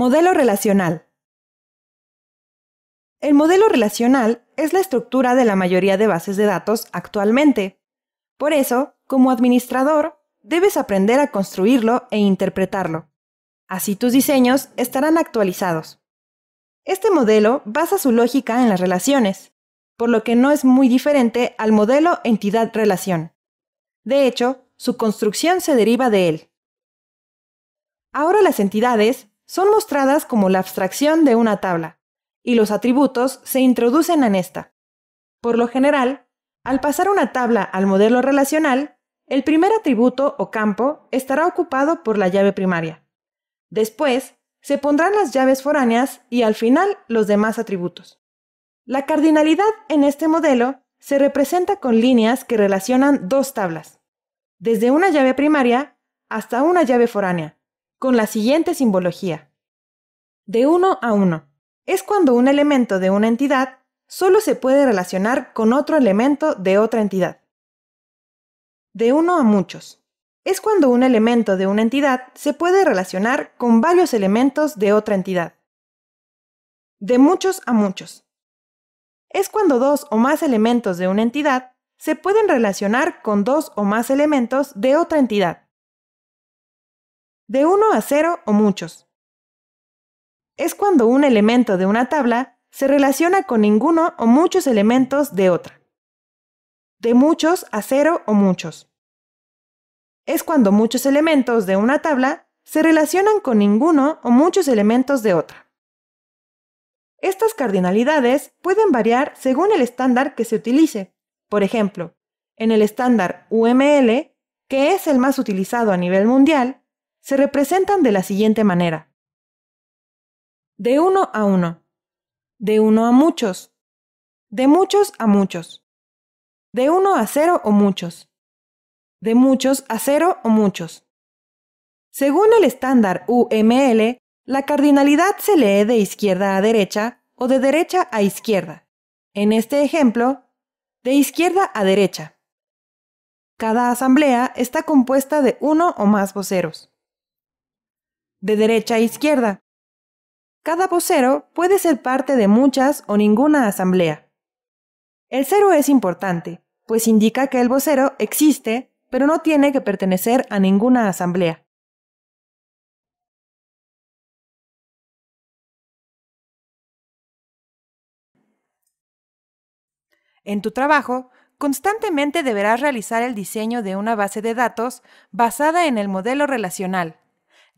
Modelo relacional. El modelo relacional es la estructura de la mayoría de bases de datos actualmente. Por eso, como administrador, debes aprender a construirlo e interpretarlo. Así tus diseños estarán actualizados. Este modelo basa su lógica en las relaciones, por lo que no es muy diferente al modelo entidad-relación. De hecho, su construcción se deriva de él. Ahora las entidades son mostradas como la abstracción de una tabla, y los atributos se introducen en esta. Por lo general, al pasar una tabla al modelo relacional, el primer atributo o campo estará ocupado por la llave primaria. Después, se pondrán las llaves foráneas y al final los demás atributos. La cardinalidad en este modelo se representa con líneas que relacionan dos tablas, desde una llave primaria hasta una llave foránea, con la siguiente simbología de uno a uno. Es cuando un elemento de una entidad solo se puede relacionar con otro elemento de otra entidad. De uno a muchos. Es cuando un elemento de una entidad se puede relacionar con varios elementos de otra entidad. De muchos a muchos. Es cuando dos o más elementos de una entidad se pueden relacionar con dos o más elementos de otra entidad. De uno a cero o muchos es cuando un elemento de una tabla se relaciona con ninguno o muchos elementos de otra. De muchos a cero o muchos. Es cuando muchos elementos de una tabla se relacionan con ninguno o muchos elementos de otra. Estas cardinalidades pueden variar según el estándar que se utilice. Por ejemplo, en el estándar UML, que es el más utilizado a nivel mundial, se representan de la siguiente manera. De uno a uno. De uno a muchos. De muchos a muchos. De uno a cero o muchos. De muchos a cero o muchos. Según el estándar UML, la cardinalidad se lee de izquierda a derecha o de derecha a izquierda. En este ejemplo, de izquierda a derecha. Cada asamblea está compuesta de uno o más voceros. De derecha a izquierda. Cada vocero puede ser parte de muchas o ninguna asamblea. El cero es importante, pues indica que el vocero existe, pero no tiene que pertenecer a ninguna asamblea. En tu trabajo, constantemente deberás realizar el diseño de una base de datos basada en el modelo relacional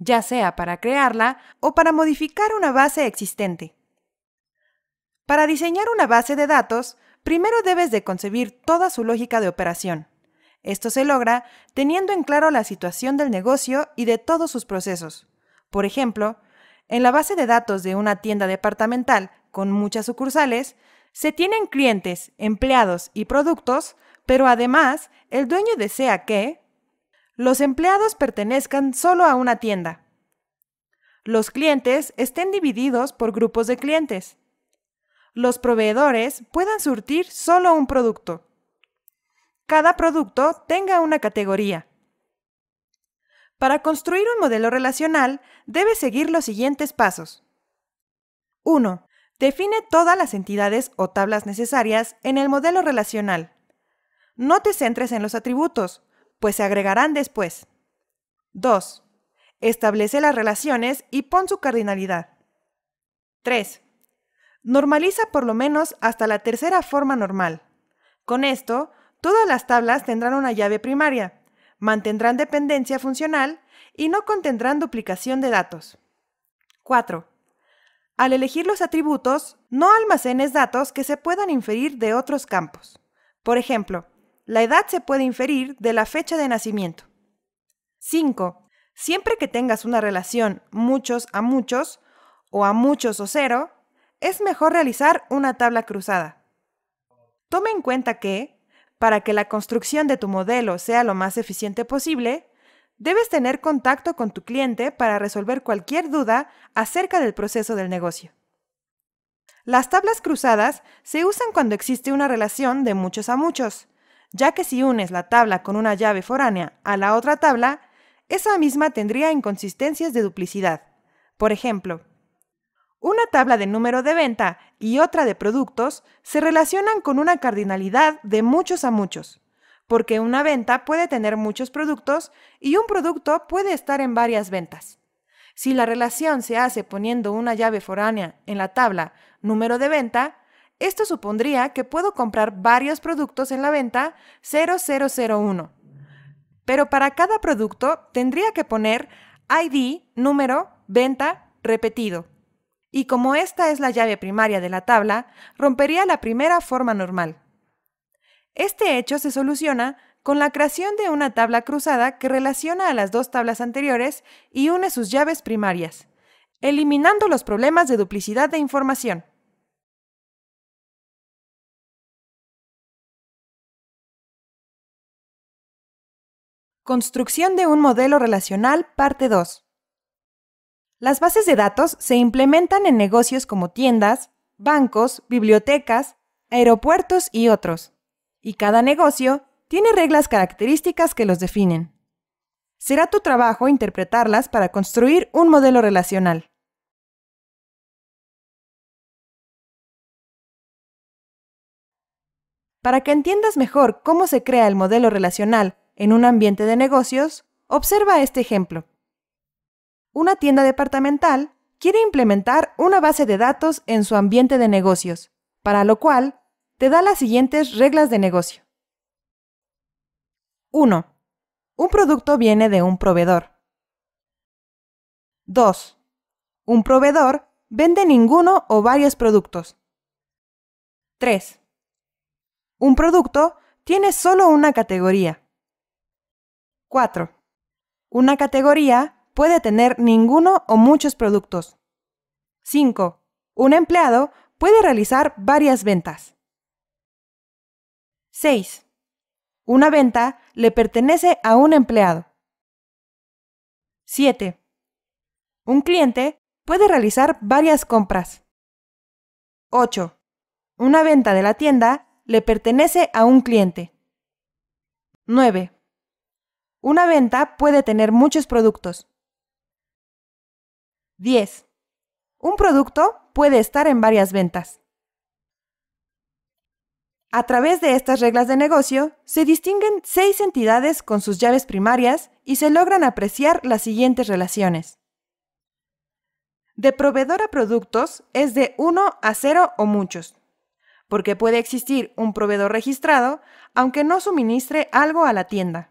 ya sea para crearla o para modificar una base existente. Para diseñar una base de datos, primero debes de concebir toda su lógica de operación. Esto se logra teniendo en claro la situación del negocio y de todos sus procesos. Por ejemplo, en la base de datos de una tienda departamental con muchas sucursales, se tienen clientes, empleados y productos, pero además el dueño desea que, los empleados pertenezcan solo a una tienda. Los clientes estén divididos por grupos de clientes. Los proveedores puedan surtir solo un producto. Cada producto tenga una categoría. Para construir un modelo relacional, debe seguir los siguientes pasos. 1. Define todas las entidades o tablas necesarias en el modelo relacional. No te centres en los atributos, pues se agregarán después. 2. Establece las relaciones y pon su cardinalidad. 3. Normaliza por lo menos hasta la tercera forma normal. Con esto, todas las tablas tendrán una llave primaria, mantendrán dependencia funcional y no contendrán duplicación de datos. 4. Al elegir los atributos, no almacenes datos que se puedan inferir de otros campos. Por ejemplo, la edad se puede inferir de la fecha de nacimiento. 5. Siempre que tengas una relación muchos a muchos o a muchos o cero, es mejor realizar una tabla cruzada. Tome en cuenta que, para que la construcción de tu modelo sea lo más eficiente posible, debes tener contacto con tu cliente para resolver cualquier duda acerca del proceso del negocio. Las tablas cruzadas se usan cuando existe una relación de muchos a muchos, ya que si unes la tabla con una llave foránea a la otra tabla, esa misma tendría inconsistencias de duplicidad. Por ejemplo, una tabla de número de venta y otra de productos se relacionan con una cardinalidad de muchos a muchos, porque una venta puede tener muchos productos y un producto puede estar en varias ventas. Si la relación se hace poniendo una llave foránea en la tabla número de venta, esto supondría que puedo comprar varios productos en la venta 0001. Pero para cada producto tendría que poner ID, número, venta, repetido. Y como esta es la llave primaria de la tabla, rompería la primera forma normal. Este hecho se soluciona con la creación de una tabla cruzada que relaciona a las dos tablas anteriores y une sus llaves primarias, eliminando los problemas de duplicidad de información. Construcción de un modelo relacional, parte 2. Las bases de datos se implementan en negocios como tiendas, bancos, bibliotecas, aeropuertos y otros. Y cada negocio tiene reglas características que los definen. Será tu trabajo interpretarlas para construir un modelo relacional. Para que entiendas mejor cómo se crea el modelo relacional en un ambiente de negocios, observa este ejemplo. Una tienda departamental quiere implementar una base de datos en su ambiente de negocios, para lo cual te da las siguientes reglas de negocio. 1. Un producto viene de un proveedor. 2. Un proveedor vende ninguno o varios productos. 3. Un producto tiene solo una categoría. 4. Una categoría puede tener ninguno o muchos productos. 5. Un empleado puede realizar varias ventas. 6. Una venta le pertenece a un empleado. 7. Un cliente puede realizar varias compras. 8. Una venta de la tienda le pertenece a un cliente. 9. Una venta puede tener muchos productos. 10. Un producto puede estar en varias ventas. A través de estas reglas de negocio, se distinguen seis entidades con sus llaves primarias y se logran apreciar las siguientes relaciones. De proveedor a productos es de 1 a 0 o muchos, porque puede existir un proveedor registrado aunque no suministre algo a la tienda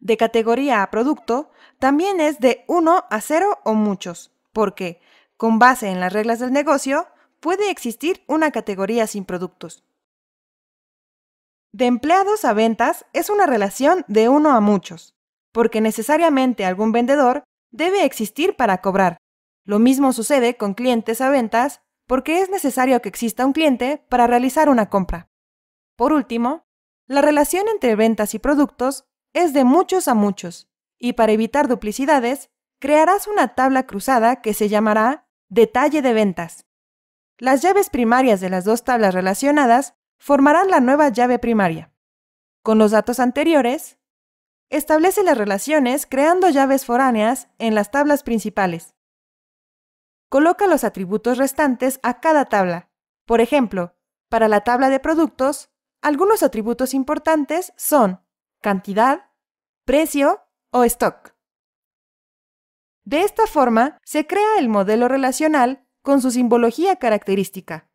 de categoría a producto también es de 1 a 0 o muchos, porque, con base en las reglas del negocio, puede existir una categoría sin productos. De empleados a ventas es una relación de uno a muchos, porque necesariamente algún vendedor debe existir para cobrar. Lo mismo sucede con clientes a ventas, porque es necesario que exista un cliente para realizar una compra. Por último, la relación entre ventas y productos es de muchos a muchos, y para evitar duplicidades, crearás una tabla cruzada que se llamará detalle de ventas. Las llaves primarias de las dos tablas relacionadas formarán la nueva llave primaria. Con los datos anteriores, establece las relaciones creando llaves foráneas en las tablas principales. Coloca los atributos restantes a cada tabla. Por ejemplo, para la tabla de productos, algunos atributos importantes son cantidad, precio o stock. De esta forma, se crea el modelo relacional con su simbología característica.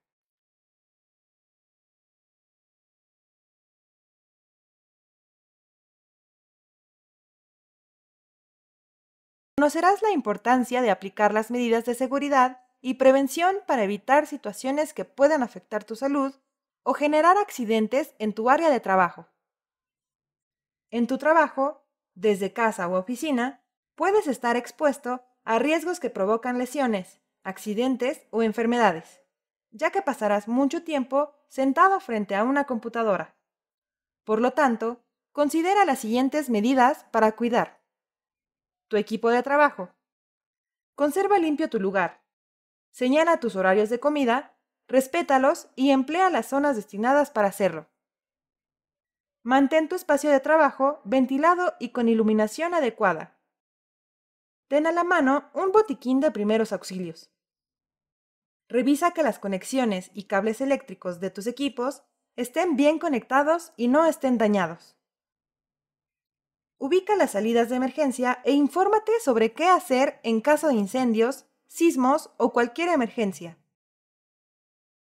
Conocerás la importancia de aplicar las medidas de seguridad y prevención para evitar situaciones que puedan afectar tu salud o generar accidentes en tu área de trabajo. En tu trabajo, desde casa u oficina, puedes estar expuesto a riesgos que provocan lesiones, accidentes o enfermedades, ya que pasarás mucho tiempo sentado frente a una computadora. Por lo tanto, considera las siguientes medidas para cuidar. Tu equipo de trabajo. Conserva limpio tu lugar. Señala tus horarios de comida, respétalos y emplea las zonas destinadas para hacerlo. Mantén tu espacio de trabajo ventilado y con iluminación adecuada. Ten a la mano un botiquín de primeros auxilios. Revisa que las conexiones y cables eléctricos de tus equipos estén bien conectados y no estén dañados. Ubica las salidas de emergencia e infórmate sobre qué hacer en caso de incendios, sismos o cualquier emergencia.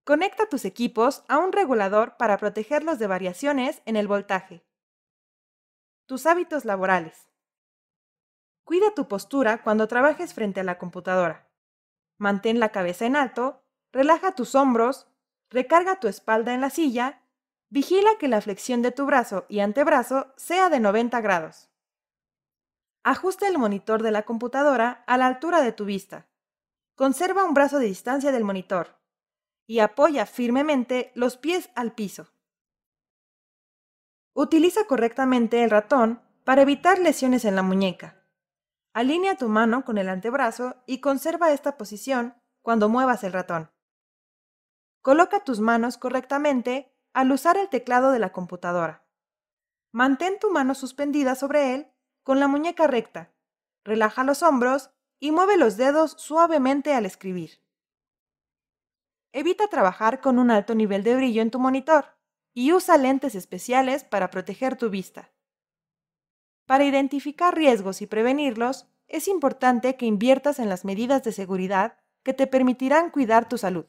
Conecta tus equipos a un regulador para protegerlos de variaciones en el voltaje. Tus hábitos laborales. Cuida tu postura cuando trabajes frente a la computadora. Mantén la cabeza en alto, relaja tus hombros, recarga tu espalda en la silla, vigila que la flexión de tu brazo y antebrazo sea de 90 grados. Ajusta el monitor de la computadora a la altura de tu vista. Conserva un brazo de distancia del monitor y apoya firmemente los pies al piso. Utiliza correctamente el ratón para evitar lesiones en la muñeca. Alinea tu mano con el antebrazo y conserva esta posición cuando muevas el ratón. Coloca tus manos correctamente al usar el teclado de la computadora. Mantén tu mano suspendida sobre él con la muñeca recta. Relaja los hombros y mueve los dedos suavemente al escribir. Evita trabajar con un alto nivel de brillo en tu monitor y usa lentes especiales para proteger tu vista. Para identificar riesgos y prevenirlos, es importante que inviertas en las medidas de seguridad que te permitirán cuidar tu salud.